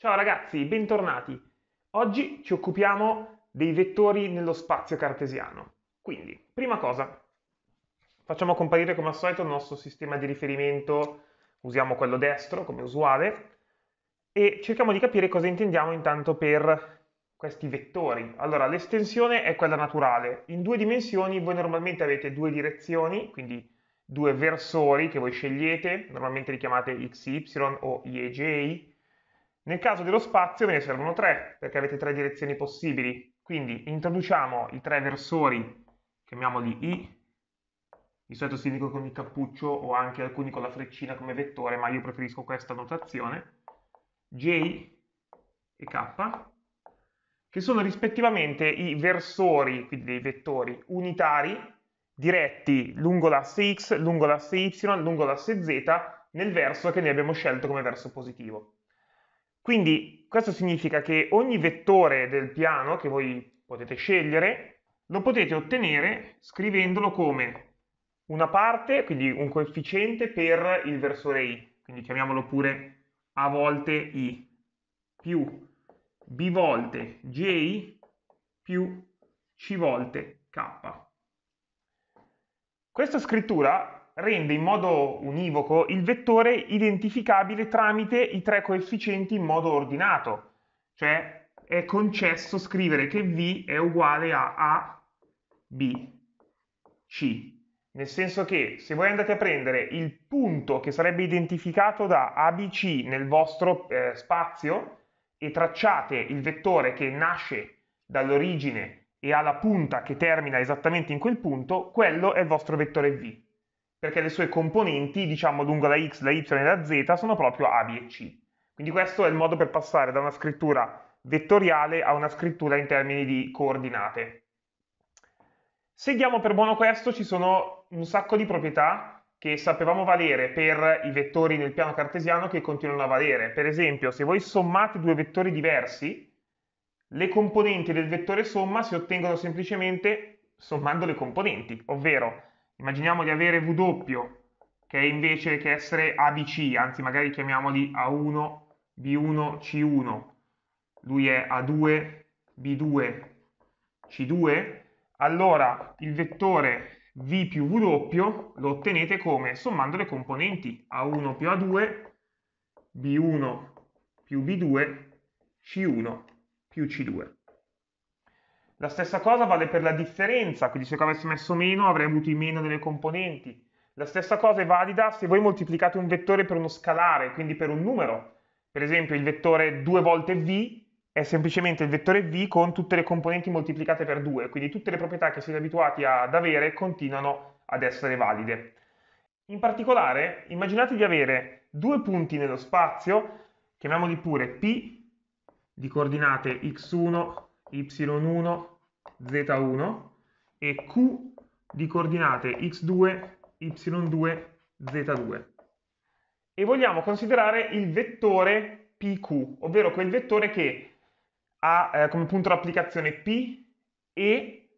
Ciao ragazzi, bentornati. Oggi ci occupiamo dei vettori nello spazio cartesiano. Quindi, prima cosa, facciamo comparire come al solito il nostro sistema di riferimento, usiamo quello destro come usuale, e cerchiamo di capire cosa intendiamo intanto per questi vettori. Allora, l'estensione è quella naturale. In due dimensioni voi normalmente avete due direzioni, quindi due versori che voi scegliete, normalmente li chiamate x, y o y, j nel caso dello spazio ve ne servono tre, perché avete tre direzioni possibili. Quindi introduciamo i tre versori, chiamiamoli I, di solito si indico con il cappuccio o anche alcuni con la freccina come vettore, ma io preferisco questa notazione, J e K, che sono rispettivamente i versori, quindi dei vettori unitari, diretti lungo l'asse x, lungo l'asse y, lungo l'asse z, nel verso che noi abbiamo scelto come verso positivo. Quindi questo significa che ogni vettore del piano che voi potete scegliere lo potete ottenere scrivendolo come una parte, quindi un coefficiente per il versore i, quindi chiamiamolo pure a volte i, più b volte j più c volte k. Questa scrittura rende in modo univoco il vettore identificabile tramite i tre coefficienti in modo ordinato, cioè è concesso scrivere che V è uguale a A, B, C, nel senso che se voi andate a prendere il punto che sarebbe identificato da ABC nel vostro eh, spazio e tracciate il vettore che nasce dall'origine e ha la punta che termina esattamente in quel punto, quello è il vostro vettore V perché le sue componenti, diciamo lungo la x, la y e la z, sono proprio a, b e c. Quindi questo è il modo per passare da una scrittura vettoriale a una scrittura in termini di coordinate. Se diamo per buono questo, ci sono un sacco di proprietà che sapevamo valere per i vettori nel piano cartesiano che continuano a valere. Per esempio, se voi sommate due vettori diversi, le componenti del vettore somma si ottengono semplicemente sommando le componenti, ovvero immaginiamo di avere V che invece che essere ABC, anzi magari chiamiamoli A1, B1, C1, lui è A2, B2, C2, allora il vettore V più W lo ottenete come? Sommando le componenti A1 più A2, B1 più B2, C1 più C2. La stessa cosa vale per la differenza, quindi se avessi messo meno avrei avuto i meno delle componenti. La stessa cosa è valida se voi moltiplicate un vettore per uno scalare, quindi per un numero. Per esempio il vettore 2 volte v è semplicemente il vettore v con tutte le componenti moltiplicate per 2, quindi tutte le proprietà che siete abituati ad avere continuano ad essere valide. In particolare, immaginate di avere due punti nello spazio, chiamiamoli pure P, di coordinate x1, y1, z1 e q di coordinate x2, y2, z2. E vogliamo considerare il vettore pq, ovvero quel vettore che ha eh, come punto d'applicazione p e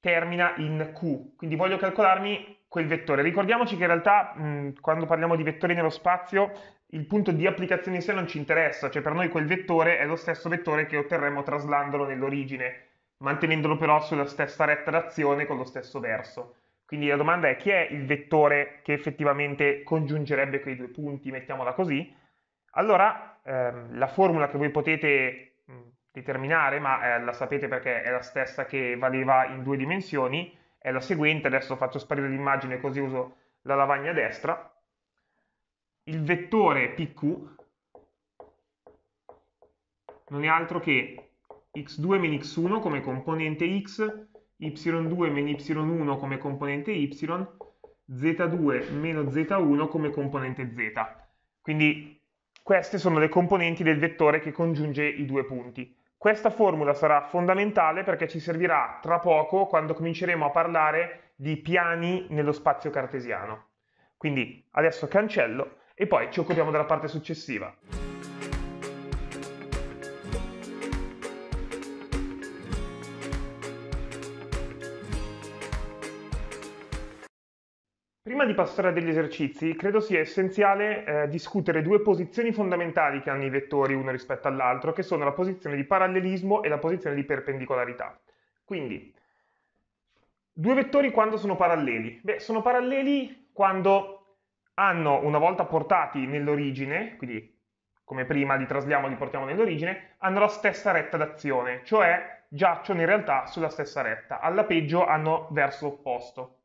termina in q. Quindi voglio calcolarmi quel vettore. Ricordiamoci che in realtà mh, quando parliamo di vettori nello spazio il punto di applicazione in sé non ci interessa, cioè per noi quel vettore è lo stesso vettore che otterremo traslandolo nell'origine, mantenendolo però sulla stessa retta d'azione con lo stesso verso. Quindi la domanda è chi è il vettore che effettivamente congiungerebbe quei due punti, mettiamola così. Allora ehm, la formula che voi potete determinare, ma eh, la sapete perché è la stessa che valeva in due dimensioni, è la seguente, adesso faccio sparire l'immagine così uso la lavagna destra, il vettore PQ non è altro che x2 meno x1 come componente x, y2 meno y1 come componente y, z2 meno z1 come componente z. Quindi queste sono le componenti del vettore che congiunge i due punti. Questa formula sarà fondamentale perché ci servirà tra poco quando cominceremo a parlare di piani nello spazio cartesiano. Quindi adesso cancello e poi ci occupiamo della parte successiva. Prima di passare agli esercizi, credo sia essenziale eh, discutere due posizioni fondamentali che hanno i vettori uno rispetto all'altro, che sono la posizione di parallelismo e la posizione di perpendicolarità. Quindi, due vettori quando sono paralleli? Beh, sono paralleli quando hanno una volta portati nell'origine, quindi come prima li trasliamo e li portiamo nell'origine, hanno la stessa retta d'azione, cioè giacciono in realtà sulla stessa retta, alla peggio hanno verso opposto.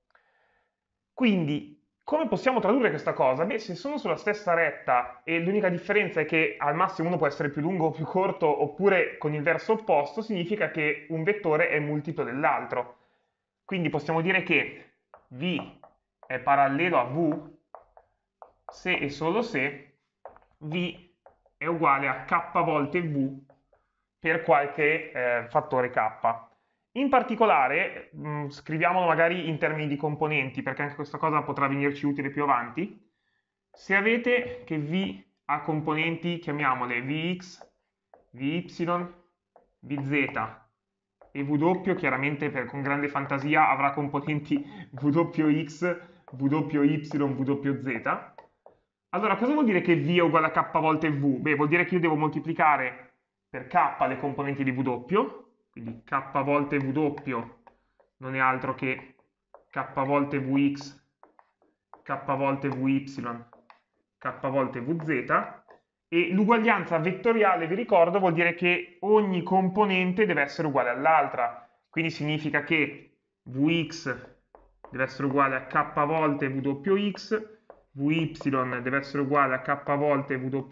Quindi, come possiamo tradurre questa cosa? Beh, se sono sulla stessa retta e l'unica differenza è che al massimo uno può essere più lungo o più corto oppure con il verso opposto, significa che un vettore è multiplo dell'altro. Quindi possiamo dire che V è parallelo a V se e solo se v è uguale a k volte v per qualche eh, fattore k. In particolare, mh, mm, scriviamolo magari in termini di componenti, perché anche questa cosa potrà venirci utile più avanti. Se avete che v ha componenti, chiamiamole vx, vy, vz e W chiaramente per, con grande fantasia avrà componenti WX, WY, WZ. Allora, cosa vuol dire che V è uguale a K volte V? Beh, vuol dire che io devo moltiplicare per K le componenti di V doppio, quindi K volte V doppio non è altro che K volte Vx, K volte Vy, K volte Vz, e l'uguaglianza vettoriale, vi ricordo, vuol dire che ogni componente deve essere uguale all'altra, quindi significa che Vx deve essere uguale a K volte V doppio X, vy deve essere uguale a k volte vy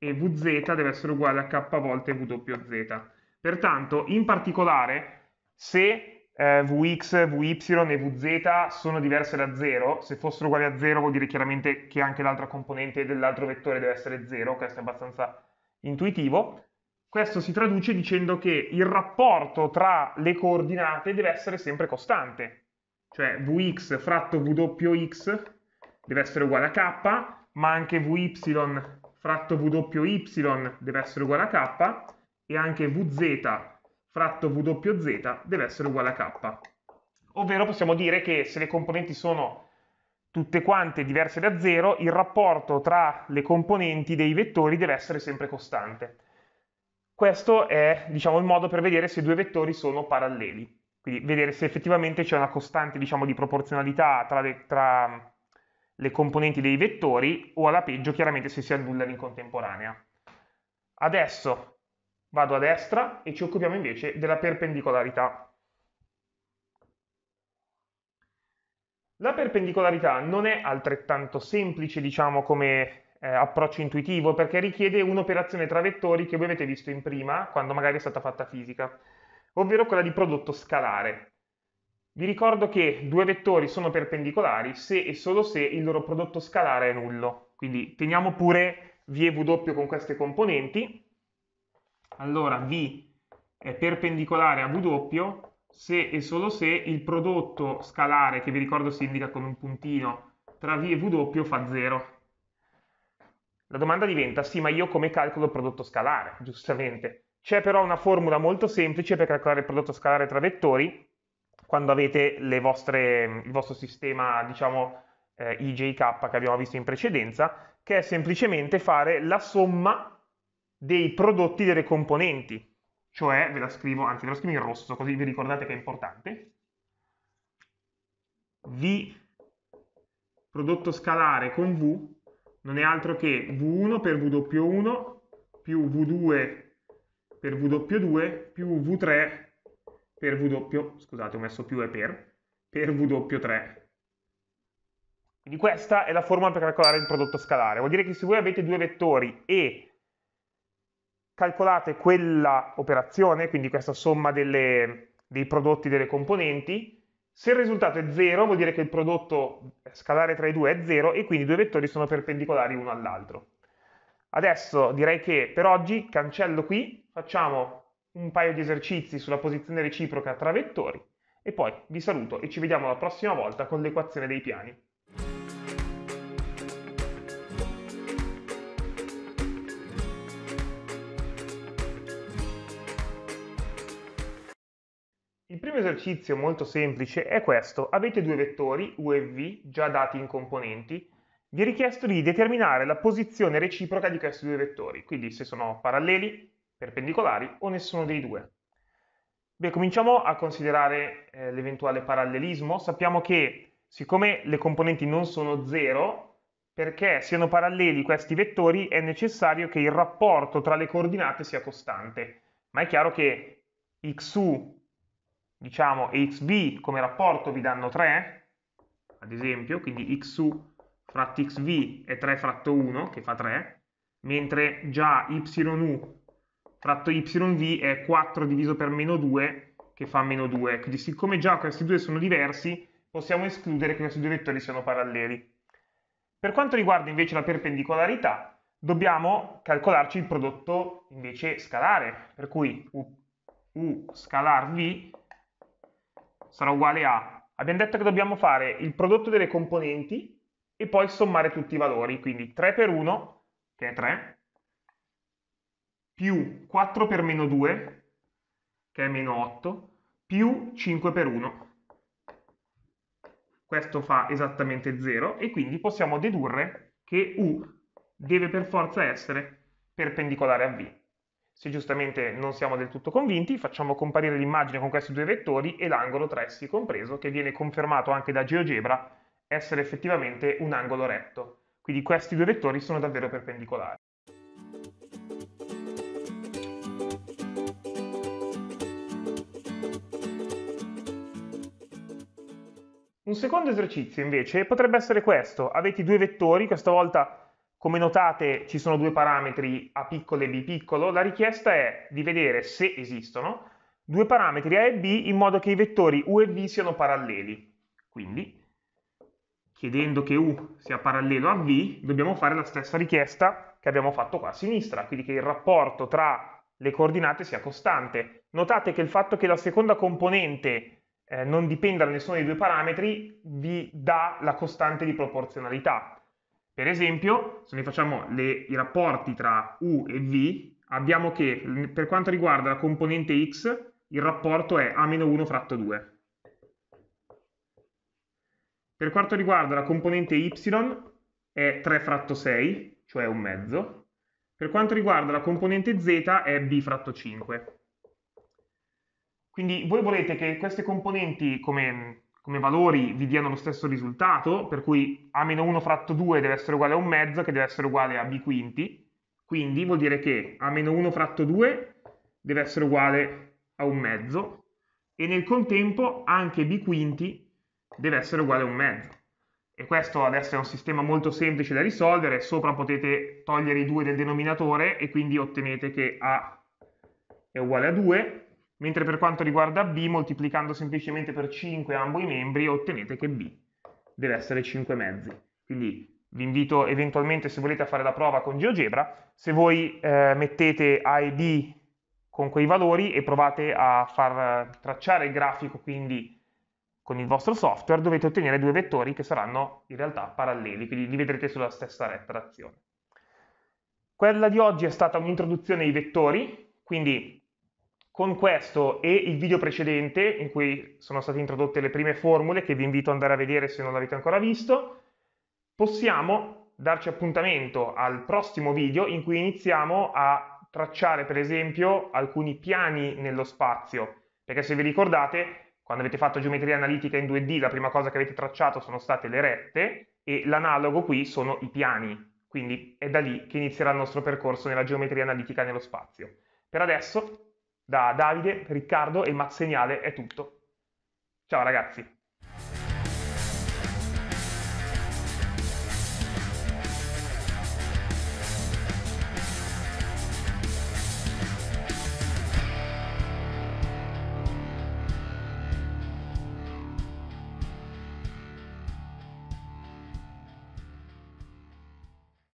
e vz deve essere uguale a k volte wz. Pertanto, in particolare, se eh, vx, vy e vz sono diverse da 0, se fossero uguali a 0 vuol dire chiaramente che anche l'altra componente dell'altro vettore deve essere 0, questo è abbastanza intuitivo, questo si traduce dicendo che il rapporto tra le coordinate deve essere sempre costante, cioè vx fratto wx deve essere uguale a k, ma anche vy fratto wy deve essere uguale a k e anche vz fratto wz deve essere uguale a k. Ovvero possiamo dire che se le componenti sono tutte quante diverse da 0, il rapporto tra le componenti dei vettori deve essere sempre costante. Questo è diciamo, il modo per vedere se due vettori sono paralleli, quindi vedere se effettivamente c'è una costante diciamo, di proporzionalità tra, le, tra le componenti dei vettori o alla peggio chiaramente se si annullano in contemporanea. Adesso vado a destra e ci occupiamo invece della perpendicolarità. La perpendicolarità non è altrettanto semplice, diciamo, come eh, approccio intuitivo, perché richiede un'operazione tra vettori che voi avete visto in prima, quando magari è stata fatta fisica, ovvero quella di prodotto scalare. Vi ricordo che due vettori sono perpendicolari se e solo se il loro prodotto scalare è nullo. Quindi teniamo pure v e VW con queste componenti. Allora V è perpendicolare a W se e solo se il prodotto scalare, che vi ricordo si indica con un puntino, tra V e W fa 0. La domanda diventa, sì, ma io come calcolo il prodotto scalare? Giustamente. C'è però una formula molto semplice per calcolare il prodotto scalare tra vettori, quando avete vostre, il vostro sistema, diciamo, eh, IJK che abbiamo visto in precedenza, che è semplicemente fare la somma dei prodotti delle componenti. Cioè, ve la scrivo, anzi ve la scrivo in rosso, così vi ricordate che è importante. V prodotto scalare con V non è altro che V1 per W1 più V2 per W2 più V3 per W, scusate ho messo più e per, per W3. Quindi questa è la formula per calcolare il prodotto scalare. Vuol dire che se voi avete due vettori e calcolate quella operazione, quindi questa somma delle, dei prodotti delle componenti, se il risultato è 0 vuol dire che il prodotto eh, scalare tra i due è 0 e quindi i due vettori sono perpendicolari uno all'altro. Adesso direi che per oggi cancello qui, facciamo un paio di esercizi sulla posizione reciproca tra vettori e poi vi saluto e ci vediamo la prossima volta con l'equazione dei piani. Il primo esercizio molto semplice è questo. Avete due vettori, U e V, già dati in componenti. Vi è richiesto di determinare la posizione reciproca di questi due vettori, quindi se sono paralleli perpendicolari o nessuno dei due. Beh, cominciamo a considerare eh, l'eventuale parallelismo. Sappiamo che siccome le componenti non sono zero, perché siano paralleli questi vettori è necessario che il rapporto tra le coordinate sia costante. Ma è chiaro che xu diciamo, e xv come rapporto vi danno 3, ad esempio, quindi xu fratto xv è 3 fratto 1, che fa 3, mentre già yu tratto yv è 4 diviso per meno 2 che fa meno 2. Quindi siccome già questi due sono diversi, possiamo escludere che questi due vettori siano paralleli. Per quanto riguarda invece la perpendicolarità, dobbiamo calcolarci il prodotto invece scalare, per cui u, u scalar v sarà uguale a... Abbiamo detto che dobbiamo fare il prodotto delle componenti e poi sommare tutti i valori, quindi 3 per 1, che è 3, più 4 per meno 2, che è meno 8, più 5 per 1. Questo fa esattamente 0 e quindi possiamo dedurre che U deve per forza essere perpendicolare a V. Se giustamente non siamo del tutto convinti, facciamo comparire l'immagine con questi due vettori e l'angolo tra essi compreso, che viene confermato anche da GeoGebra essere effettivamente un angolo retto. Quindi questi due vettori sono davvero perpendicolari. Un secondo esercizio invece potrebbe essere questo, avete due vettori, questa volta come notate ci sono due parametri A piccolo e B piccolo, la richiesta è di vedere se esistono due parametri A e B in modo che i vettori U e V siano paralleli. Quindi chiedendo che U sia parallelo a V dobbiamo fare la stessa richiesta che abbiamo fatto qua a sinistra, quindi che il rapporto tra le coordinate sia costante. Notate che il fatto che la seconda componente eh, non dipenda da nessuno dei due parametri, vi dà la costante di proporzionalità. Per esempio, se noi facciamo le, i rapporti tra U e V, abbiamo che per quanto riguarda la componente X, il rapporto è A-1 fratto 2. Per quanto riguarda la componente Y è 3 fratto 6, cioè un mezzo. Per quanto riguarda la componente Z è B fratto 5. Quindi voi volete che queste componenti come, come valori vi diano lo stesso risultato, per cui a-1 fratto 2 deve essere uguale a un mezzo, che deve essere uguale a b quinti, quindi vuol dire che a-1 fratto 2 deve essere uguale a un mezzo, e nel contempo anche b quinti deve essere uguale a un mezzo. E questo adesso è un sistema molto semplice da risolvere, sopra potete togliere i 2 del denominatore e quindi ottenete che a è uguale a 2, mentre per quanto riguarda B, moltiplicando semplicemente per 5 ambo i membri, ottenete che B deve essere 5 mezzi. Quindi vi invito eventualmente, se volete, a fare la prova con GeoGebra. Se voi eh, mettete A e B con quei valori e provate a far eh, tracciare il grafico, quindi con il vostro software, dovete ottenere due vettori che saranno in realtà paralleli, quindi li vedrete sulla stessa retta d'azione. Quella di oggi è stata un'introduzione ai vettori, quindi con questo e il video precedente in cui sono state introdotte le prime formule che vi invito ad andare a vedere se non l'avete ancora visto, possiamo darci appuntamento al prossimo video in cui iniziamo a tracciare per esempio alcuni piani nello spazio, perché se vi ricordate quando avete fatto geometria analitica in 2D la prima cosa che avete tracciato sono state le rette e l'analogo qui sono i piani, quindi è da lì che inizierà il nostro percorso nella geometria analitica nello spazio. Per adesso da Davide, Riccardo e Mazzegnale è tutto. Ciao ragazzi!